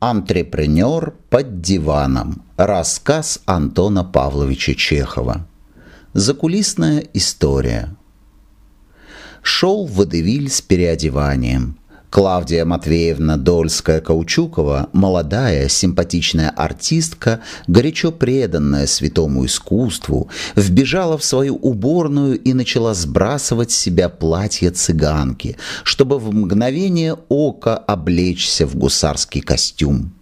Антрепренер под диваном. Рассказ Антона Павловича Чехова. Закулисная история. Шел водевиль с переодеванием. Клавдия Матвеевна Дольская-Каучукова, молодая, симпатичная артистка, горячо преданная святому искусству, вбежала в свою уборную и начала сбрасывать с себя платье цыганки, чтобы в мгновение ока облечься в гусарский костюм.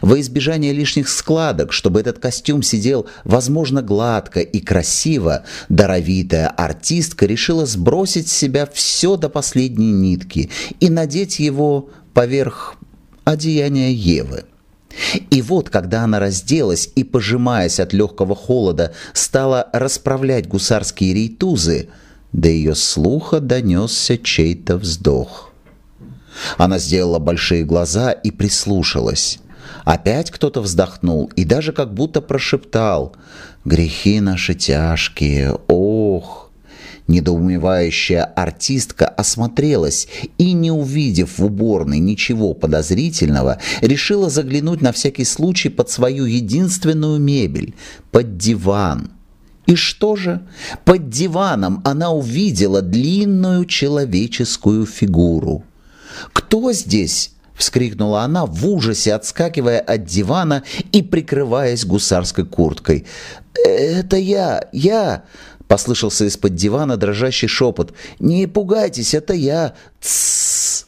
Во избежание лишних складок, чтобы этот костюм сидел, возможно, гладко и красиво, даровитая артистка решила сбросить с себя все до последней нитки и надеть его поверх одеяния Евы. И вот, когда она разделась и, пожимаясь от легкого холода, стала расправлять гусарские рейтузы, до ее слуха донесся чей-то вздох. Она сделала большие глаза и прислушалась. Опять кто-то вздохнул и даже как будто прошептал «Грехи наши тяжкие, ох!» Недоумевающая артистка осмотрелась и, не увидев в уборной ничего подозрительного, решила заглянуть на всякий случай под свою единственную мебель – под диван. И что же? Под диваном она увидела длинную человеческую фигуру. «Кто здесь?» вскрикнула она в ужасе, отскакивая от дивана и прикрываясь гусарской курткой. «Это я! Я!» Послышался из-под дивана дрожащий шепот. «Не пугайтесь, это я! Тссс!»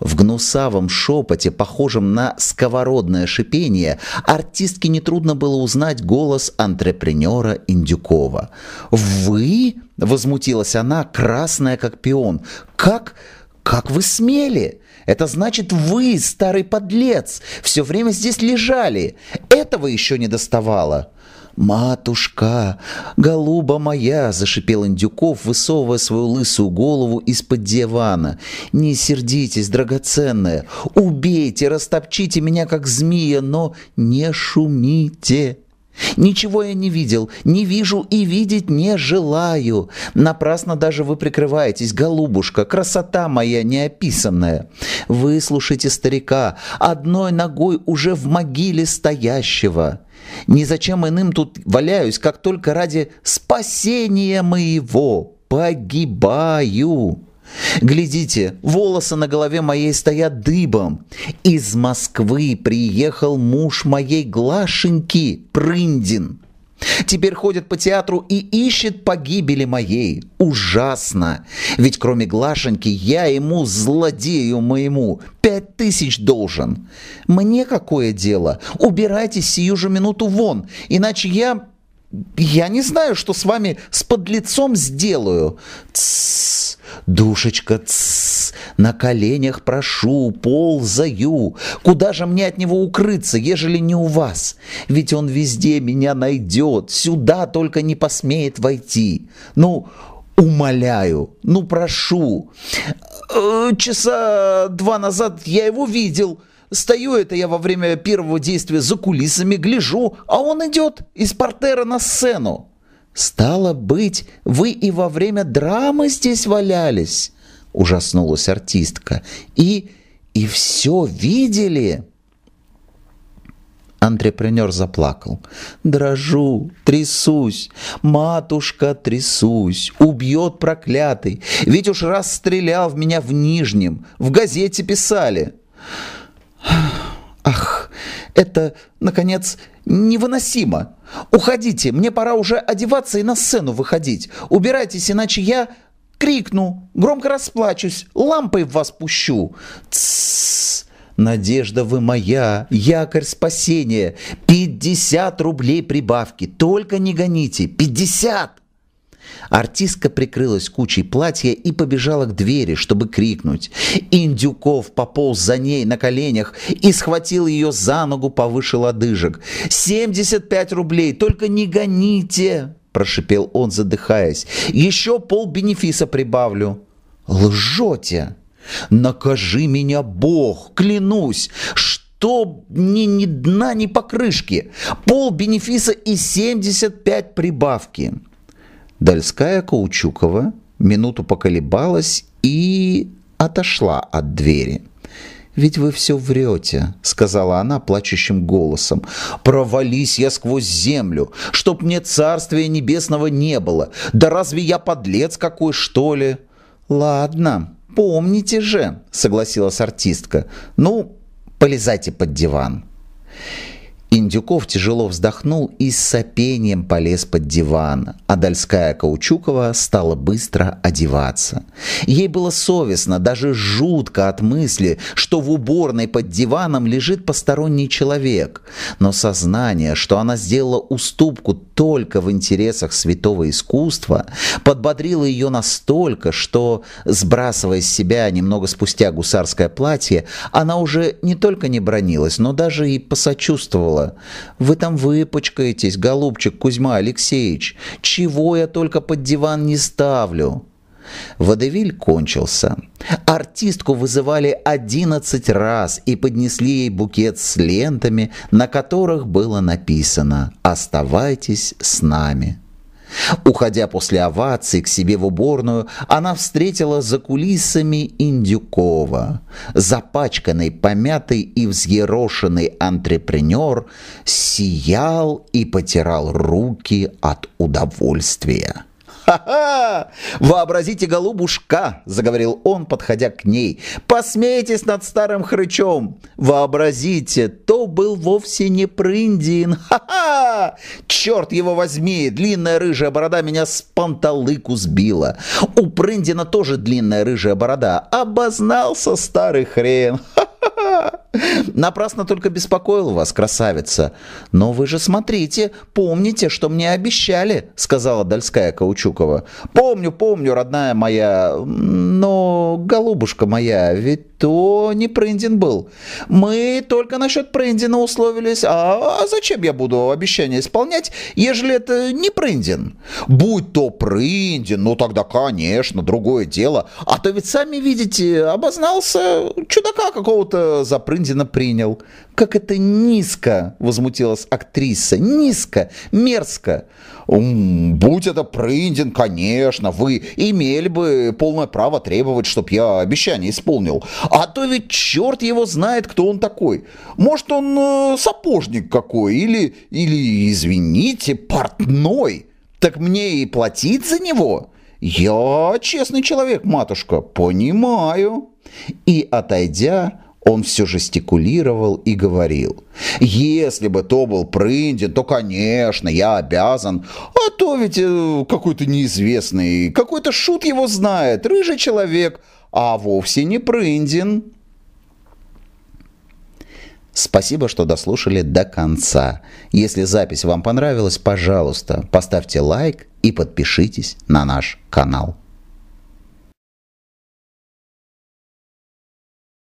В гнусавом шепоте, похожем на сковородное шипение, артистке нетрудно было узнать голос антрепренера Индюкова. «Вы?» — возмутилась она, красная как пион. «Как? Как вы смели?» Это значит, вы, старый подлец, все время здесь лежали. Этого еще не доставало. «Матушка, голуба моя!» – зашипел Индюков, высовывая свою лысую голову из-под дивана. «Не сердитесь, драгоценная! Убейте, растопчите меня, как змея, но не шумите!» Ничего я не видел, не вижу и видеть не желаю. Напрасно даже вы прикрываетесь, голубушка, красота моя неописанная. Выслушайте старика, одной ногой уже в могиле стоящего. Ни зачем иным тут валяюсь, как только ради спасения моего погибаю». Глядите, волосы на голове моей стоят дыбом. Из Москвы приехал муж моей Глашеньки, Прындин. Теперь ходит по театру и ищет погибели моей. Ужасно. Ведь кроме Глашеньки я ему, злодею моему, пять тысяч должен. Мне какое дело? Убирайтесь сию же минуту вон, иначе я я не знаю, что с вами с подлецом сделаю. Тссс, душечка, тссс, на коленях прошу, ползаю. Куда же мне от него укрыться, ежели не у вас? Ведь он везде меня найдет, сюда только не посмеет войти. Ну, умоляю, ну прошу. Э, часа два назад я его видел, — Стою это я во время первого действия за кулисами, гляжу, а он идет из портера на сцену. «Стало быть, вы и во время драмы здесь валялись!» — ужаснулась артистка. «И... и все видели!» Антрепренер заплакал. «Дрожу, трясусь, матушка, трясусь, убьет проклятый, ведь уж раз стрелял в меня в Нижнем, в газете писали!» Ах, это, наконец, невыносимо. Уходите, мне пора уже одеваться и на сцену выходить. Убирайтесь, иначе я крикну, громко расплачусь, лампой в вас пущу. Тссс. Надежда вы моя, якорь спасения. пятьдесят рублей прибавки, только не гоните. 50! Артистка прикрылась кучей платья и побежала к двери, чтобы крикнуть. Индюков пополз за ней на коленях и схватил ее за ногу повыше лодыжек. пять рублей! Только не гоните!» – прошипел он, задыхаясь. «Еще пол бенефиса прибавлю!» «Лжете! Накажи меня, Бог! Клянусь! Что ни, ни дна, ни покрышки! Пол бенефиса и семьдесят пять прибавки!» Дальская Каучукова минуту поколебалась и отошла от двери. «Ведь вы все врете», — сказала она плачущим голосом. «Провались я сквозь землю, чтоб мне царствия небесного не было. Да разве я подлец какой, что ли?» «Ладно, помните же», — согласилась артистка. «Ну, полезайте под диван». Индюков тяжело вздохнул и с сопением полез под диван, а Дальская Каучукова стала быстро одеваться. Ей было совестно, даже жутко от мысли, что в уборной под диваном лежит посторонний человек, но сознание, что она сделала уступку только в интересах святого искусства, подбодрило ее настолько, что, сбрасывая с себя немного спустя гусарское платье, она уже не только не бронилась, но даже и посочувствовала дело. Вы там выпачкаетесь, голубчик Кузьма Алексеевич. Чего я только под диван не ставлю?» Водевиль кончился. Артистку вызывали одиннадцать раз и поднесли ей букет с лентами, на которых было написано «Оставайтесь с нами». Уходя после овации к себе в уборную, она встретила за кулисами Индюкова. Запачканный, помятый и взъерошенный антрепренер сиял и потирал руки от удовольствия. «Ха-ха! Вообразите, голубушка!» — заговорил он, подходя к ней. «Посмейтесь над старым хрычом! Вообразите, то был вовсе не Прындин! Ха-ха! Черт его возьми! Длинная рыжая борода меня с панталыку сбила! У Прындина тоже длинная рыжая борода! Обознался старый хрен! Ха-ха!» Напрасно только беспокоил вас, красавица. Но вы же смотрите, помните, что мне обещали, сказала Дальская Каучукова. Помню, помню, родная моя, но, голубушка моя, ведь то не прындин был. Мы только насчет прындина условились. А, а зачем я буду обещание исполнять, ежели это не прындин? Будь то прындин, ну тогда, конечно, другое дело. А то ведь, сами видите, обознался, чудака какого-то за прындина принял. Как это низко, возмутилась актриса. Низко, мерзко. Будь это прындин, конечно, вы имели бы полное право требовать, чтобы я обещание исполнил. А то ведь черт его знает, кто он такой. Может, он э, сапожник какой или, или извините, портной. Так мне и платить за него? Я честный человек, матушка, понимаю. И, отойдя, он все жестикулировал и говорил. «Если бы то был Прындин, то, конечно, я обязан. А то ведь э, какой-то неизвестный, какой-то шут его знает, рыжий человек, а вовсе не Прындин. Спасибо, что дослушали до конца. Если запись вам понравилась, пожалуйста, поставьте лайк и подпишитесь на наш канал.